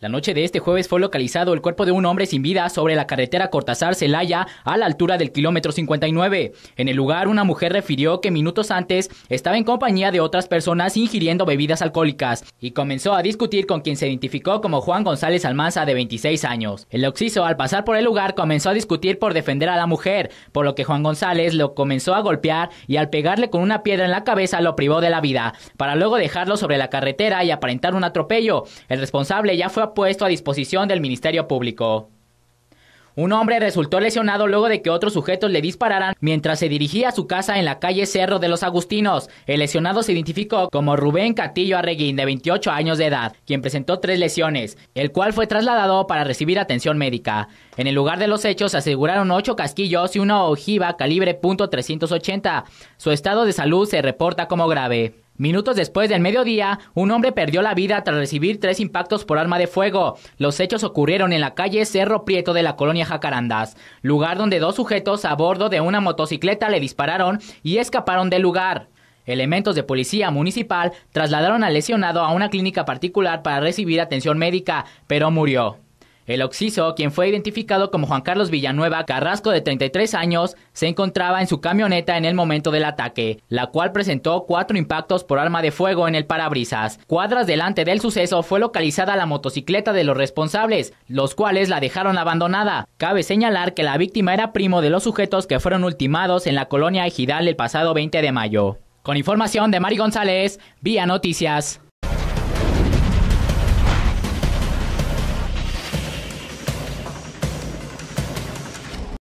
La noche de este jueves fue localizado el cuerpo de un hombre sin vida sobre la carretera Cortázar-Celaya a la altura del kilómetro 59. En el lugar, una mujer refirió que minutos antes estaba en compañía de otras personas ingiriendo bebidas alcohólicas y comenzó a discutir con quien se identificó como Juan González Almanza de 26 años. El occiso al pasar por el lugar comenzó a discutir por defender a la mujer, por lo que Juan González lo comenzó a golpear y al pegarle con una piedra en la cabeza lo privó de la vida, para luego dejarlo sobre la carretera y aparentar un atropello. El responsable ya fue puesto a disposición del Ministerio Público. Un hombre resultó lesionado luego de que otros sujetos le dispararan mientras se dirigía a su casa en la calle Cerro de los Agustinos. El lesionado se identificó como Rubén Catillo Arreguín, de 28 años de edad, quien presentó tres lesiones, el cual fue trasladado para recibir atención médica. En el lugar de los hechos se aseguraron ocho casquillos y una ojiva calibre .380. Su estado de salud se reporta como grave. Minutos después del mediodía, un hombre perdió la vida tras recibir tres impactos por arma de fuego. Los hechos ocurrieron en la calle Cerro Prieto de la colonia Jacarandas, lugar donde dos sujetos a bordo de una motocicleta le dispararon y escaparon del lugar. Elementos de policía municipal trasladaron al lesionado a una clínica particular para recibir atención médica, pero murió. El occiso, quien fue identificado como Juan Carlos Villanueva Carrasco de 33 años, se encontraba en su camioneta en el momento del ataque, la cual presentó cuatro impactos por arma de fuego en el parabrisas. Cuadras delante del suceso fue localizada la motocicleta de los responsables, los cuales la dejaron abandonada. Cabe señalar que la víctima era primo de los sujetos que fueron ultimados en la colonia Ejidal el pasado 20 de mayo. Con información de Mari González, vía Noticias.